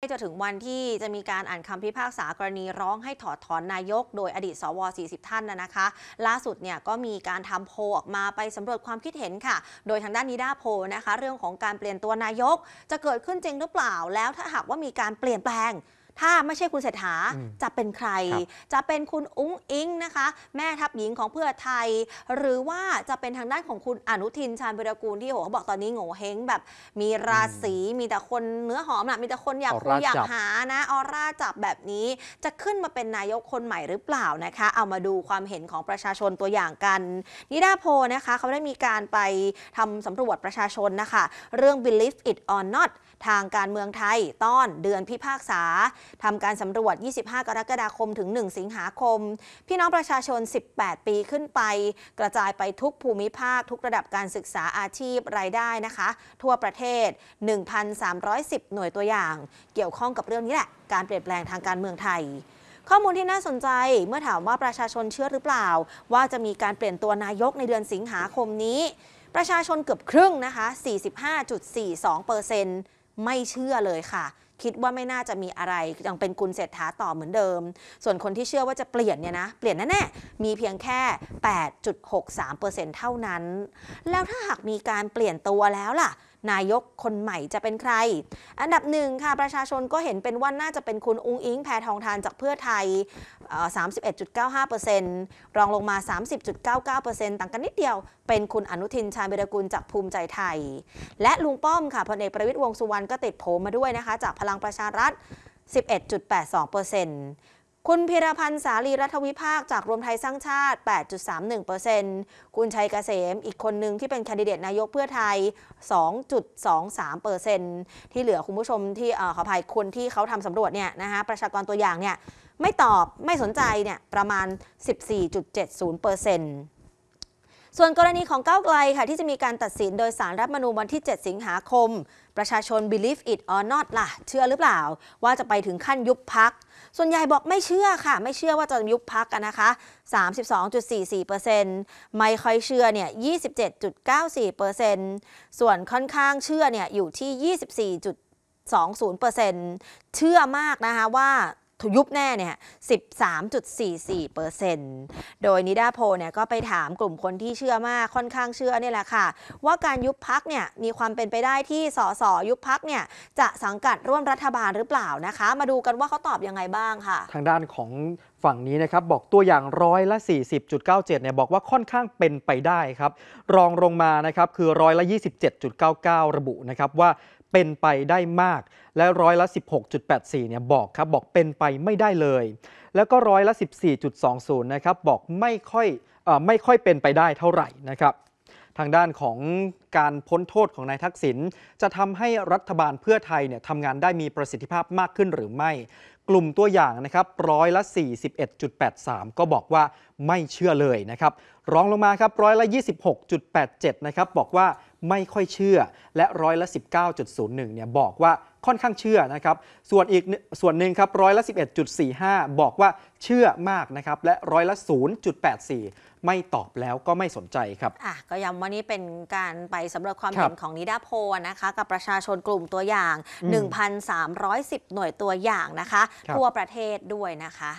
ใ้จะถึงวันที่จะมีการอ่านคำพิพากษากรณีร้องให้ถอดถอนนายกโดยอดีตสว40 ท่านนะคะล่าสุดเนี่ยก็มีการทำโพออกมาไปสำรวจความคิดเห็นค่ะ โดยทางด้านนิด้าโพนะคะเรื่องของการเปลี่ยนตัวนายกจะเกิดขึ้นจริงหรือเปล่าแล้วถ้าหากว่ามีการเปลี่ยนแปลงถ้าไม่ใช่คุณเศรษฐาจะเป็นใคร จะเป็นคุณอุ้งอิงนะคะ แม่ทัพหญิงของเพื่อไทย หรือว่าจะเป็นทางด้านของคุณอนุทิน ชาญวิรากูลที่โหเขาบอกตอนนี้โง่เฮงแบบมีราศีมีแต่คนเนื้อหอมนะมีแต่คนอยากคุยอยากหานะออร่าจับแบบนี้จะขึ้นมาเป็นนายกคนใหม่หรือเปล่านะคะ เอามาดูความเห็นของประชาชนตัวอย่างกันนิดาโพนะคะเขาได้มีการไปทำสำรวจประชาชนนะคะเรื่อง believe it or not ทางการเมืองไทยต้อนเดือนพิพากษาทำการสำรวจ 25 กรกฎาคมถึง 1 สิงหาคม พี่น้องประชาชน 18 ปีขึ้นไป กระจายไปทุกภูมิภาคทุกระดับการศึกษาอาชีพรายได้นะคะ ทั่วประเทศ 1,310 หน่วยตัวอย่าง เกี่ยวข้องกับเรื่องนี้แหละการเปลี่ยนแปลงทางการเมืองไทย ข้อมูลที่น่าสนใจเมื่อถามว่าประชาชนเชื่อหรือเปล่า ว่าจะมีการเปลี่ยนตัวนายกในเดือนสิงหาคมนี้ ประชาชนเกือบครึ่งนะคะ 45.42%เปอร์เซ็นต์ไม่เชื่อเลยค่ะ คิดว่าไม่น่าจะมีอะไรยังเป็นคุณเศรษฐาต่อเหมือนเดิม ส่วนคนที่เชื่อว่าจะเปลี่ยนเนี่ยนะ เปลี่ยนแน่ๆ มีเพียงแค่ 8.63%เท่านั้น แล้วถ้าหากมีการเปลี่ยนตัวแล้วล่ะนายกคนใหม่จะเป็นใคร อันดับหนึ่งค่ะ ประชาชนก็เห็นเป็นว่าน่าจะเป็นคุณอุ้งอิงแพทองทานจากเพื่อไทย 31.95%รองลงมา 30.99%ต่างกันนิดเดียว เป็นคุณอนุทินชาญวิรกุลจากภูมิใจไทย และลุงป้อมค่ะพลเอกประวิตยวงสุวรรณก็ติดโผมาด้วยนะคะ จากพลังประชารัฐ 11.82%คุณพิรพันธ์สาลีรัฐวิภาคจากรวมไทยสร้างชาติ 8.31%คุณชัยเกษมอีกคนหนึ่งที่เป็นแคนดิเดตนายกเพื่อไทย 2.23%ที่เหลือคุณผู้ชมที่อขออภัยคนที่เขาทำสำรวจเนี่ยนะคะประชากรตัวอย่างเนี่ยไม่ตอบไม่สนใจเนี่ยประมาณ 14.70%ส่วนกรณีของก้าวไกลค่ะ ที่จะมีการตัดสินโดยสารรัฐมนูวันที่ 7 สิงหาคม ประชาชน believe it or not ล่ะ เชื่อหรือเปล่า ว่าจะไปถึงขั้นยุบพัก ส่วนใหญ่บอกไม่เชื่อค่ะ ไม่เชื่อว่าจะยุบพักกันนะคะ 32.44%ไม่ค่อยเชื่อเนี่ย 27.94%ส่วนค่อนข้างเชื่อเนี่ย อยู่ที่ 24.20%เชื่อมากนะคะว่าถูกยุบแน่เนี่ย 13.44%โดยนิดาโพเนี่ยก็ไปถามกลุ่มคนที่เชื่อมากค่อนข้างเชื่อนี่แหละค่ะว่าการยุบพักเนี่ยมีความเป็นไปได้ที่สสยุบพักเนี่ยจะสังกัดร่วมรัฐบาลหรือเปล่านะคะ มาดูกันว่าเขาตอบยังไงบ้างค่ะ ทางด้านของฝั่งนี้นะครับบอกตัวอย่างร้อยละ 40.97 เนี่ยบอกว่าค่อนข้างเป็นไปได้ครับรองลงมานะครับคือร้อยละ 27.99 ระบุนะครับว่าเป็นไปได้มากและร้อยละ 16.84 เนี่ยบอกครับบอกเป็นไปไม่ได้เลย แล้วก็ร้อยละ 14.20 นะครับบอกไม่ค่อยอไม่ค่อยเป็นไปได้เท่าไหร่นะครับทางด้านของการพ้นโทษของนายทักษิณจะทำให้รัฐบาลเพื่อไทยเนี่ยทำงานได้มีประสิทธิภาพมากขึ้นหรือไม่กลุ่มตัวอย่างนะครับร้อยละ 41.83 ก็บอกว่าไม่เชื่อเลยนะครับรองลงมาครับร้อยละ 26.87 นะครับบอกว่าไม่ค่อยเชื่อและร้อยละ19.01 เนี่ยบอกว่าค่อนข้างเชื่อนะครับ ส่วนอีกส่วนหนึ่งครับร้อยละ11.45 บอกว่าเชื่อมากนะครับ และร้อยละ0.84 ไม่ตอบแล้วก็ไม่สนใจครับอ่ะก็ย้ำว่านี่เป็นการไปสำรวจความเห็นของนิดาโพนะคะ กับประชาชนกลุ่มตัวอย่าง 1,310 หน่วยตัวอย่างนะคะ ทั่วประเทศด้วยนะคะ